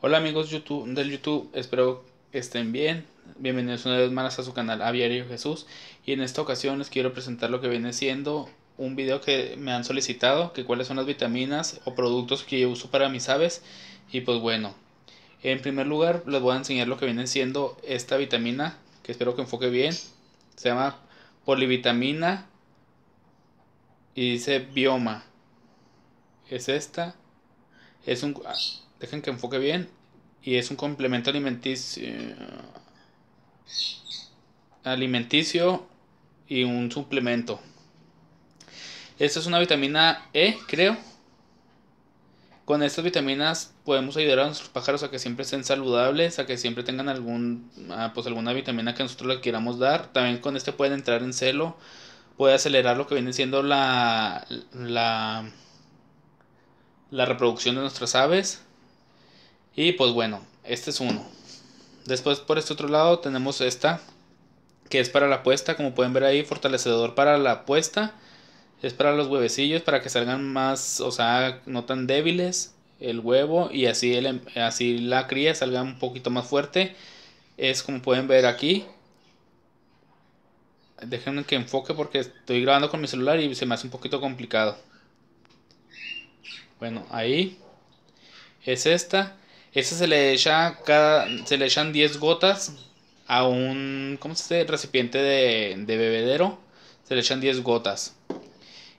Hola amigos YouTube, del YouTube, espero estén bien. Bienvenidos una vez más a su canal Aviario Jesús. Y en esta ocasión les quiero presentar lo que viene siendo un video que me han solicitado, que cuáles son las vitaminas o productos que yo uso para mis aves. Y pues bueno, en primer lugar les voy a enseñar lo que viene siendo esta vitamina, que espero que enfoque bien. Se llama polivitamina y dice bioma. Es esta. Es un Dejen que enfoque bien. Y es un complemento alimenticio. Alimenticio y un suplemento. Esta es una vitamina E, creo. Con estas vitaminas podemos ayudar a nuestros pájaros a que siempre estén saludables, a que siempre tengan algún, ah, pues alguna vitamina que nosotros le queramos dar. También con este pueden entrar en celo, puede acelerar lo que viene siendo la, la, la reproducción de nuestras aves. Y pues bueno, este es uno. Después por este otro lado tenemos esta, que es para la puesta, como pueden ver ahí, fortalecedor para la puesta. Es para los huevecillos, para que salgan más, o sea, no tan débiles el huevo y así, em, así la cría salga un poquito más fuerte. Es como pueden ver aquí. Déjenme que enfoque porque estoy grabando con mi celular y se me hace un poquito complicado. Bueno, ahí es esta. Ese se le echa cada, se le echan 10 gotas a un recipiente de, de bebedero. Se le echan 10 gotas.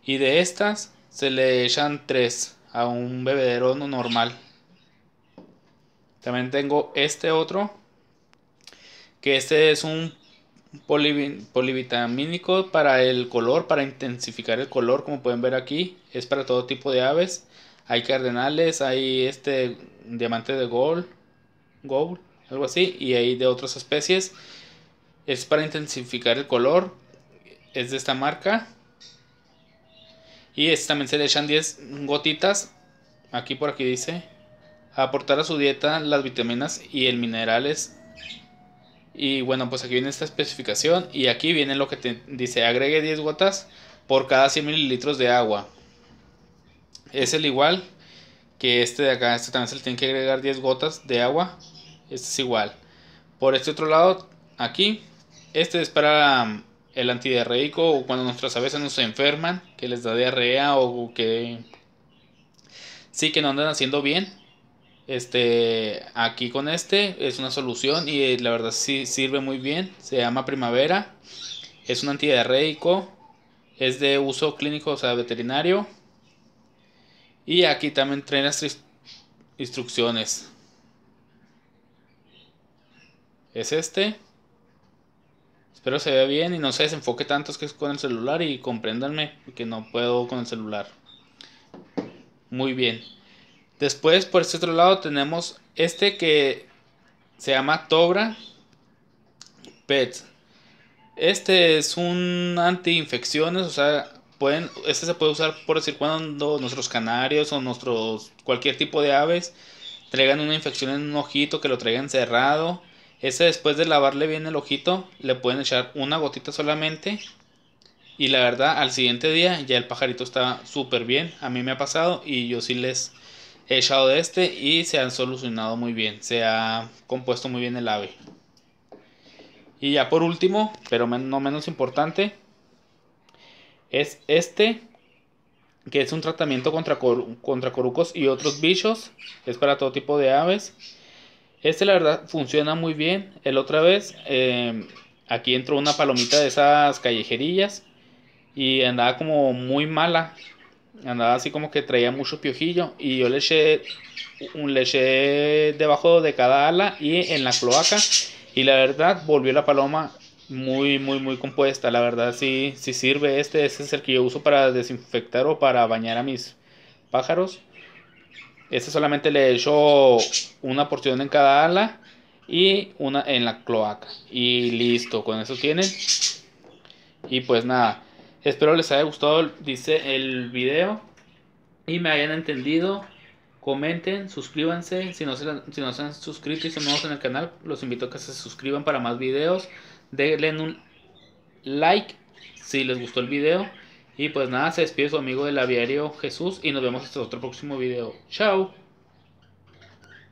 Y de estas se le echan 3 a un bebedero normal. También tengo este otro. Que este es un polivitamínico para el color, para intensificar el color, como pueden ver aquí. Es para todo tipo de aves hay cardenales, hay este diamante de gold, gold, algo así, y hay de otras especies. Es para intensificar el color, es de esta marca. Y también se le echan 10 gotitas, aquí por aquí dice, aportar a su dieta las vitaminas y el minerales. Y bueno, pues aquí viene esta especificación y aquí viene lo que te dice, agregue 10 gotas por cada 100 mililitros de agua. Es el igual que este de acá. Este también se le tiene que agregar 10 gotas de agua. Este es igual. Por este otro lado, aquí, este es para um, el antidiarreico o cuando nuestras aves nos enferman, que les da diarrea o que sí que no andan haciendo bien. Este, aquí con este es una solución y eh, la verdad sí sirve muy bien. Se llama Primavera. Es un antidiarreico. Es de uso clínico, o sea, veterinario. Y aquí también traen las instrucciones. Es este. Espero se vea bien y no se desenfoque tanto que es con el celular y compréndanme que no puedo con el celular. Muy bien. Después por este otro lado tenemos este que se llama Tobra Pets. Este es un antiinfecciones, o sea, pueden, este se puede usar por decir cuando nuestros canarios o nuestros cualquier tipo de aves traigan una infección en un ojito, que lo traigan cerrado. Ese después de lavarle bien el ojito, le pueden echar una gotita solamente. Y la verdad, al siguiente día ya el pajarito está súper bien. A mí me ha pasado y yo sí les he echado de este y se han solucionado muy bien. Se ha compuesto muy bien el ave. Y ya por último, pero no menos importante, es este, que es un tratamiento contra, contra corucos y otros bichos, es para todo tipo de aves. Este la verdad funciona muy bien. El otra vez em, aquí entró una palomita de esas callejerillas y andaba como muy mala. Andaba así como que traía mucho piojillo y yo le eché un leche debajo de cada ala y en la cloaca y la verdad volvió la paloma muy, muy, muy compuesta. La verdad, sí, sí sirve este. ese es el que yo uso para desinfectar o para bañar a mis pájaros. Este solamente le echo una porción en cada ala y una en la cloaca. Y listo, con eso tienen. Y pues nada, espero les haya gustado dice, el video y me hayan entendido. Comenten, suscríbanse. Si no, se, si no se han suscrito y son nuevos en el canal, los invito a que se suscriban para más videos. Denle un like si les gustó el video. Y pues nada, se despide su amigo del aviario Jesús y nos vemos hasta otro próximo video. Chao.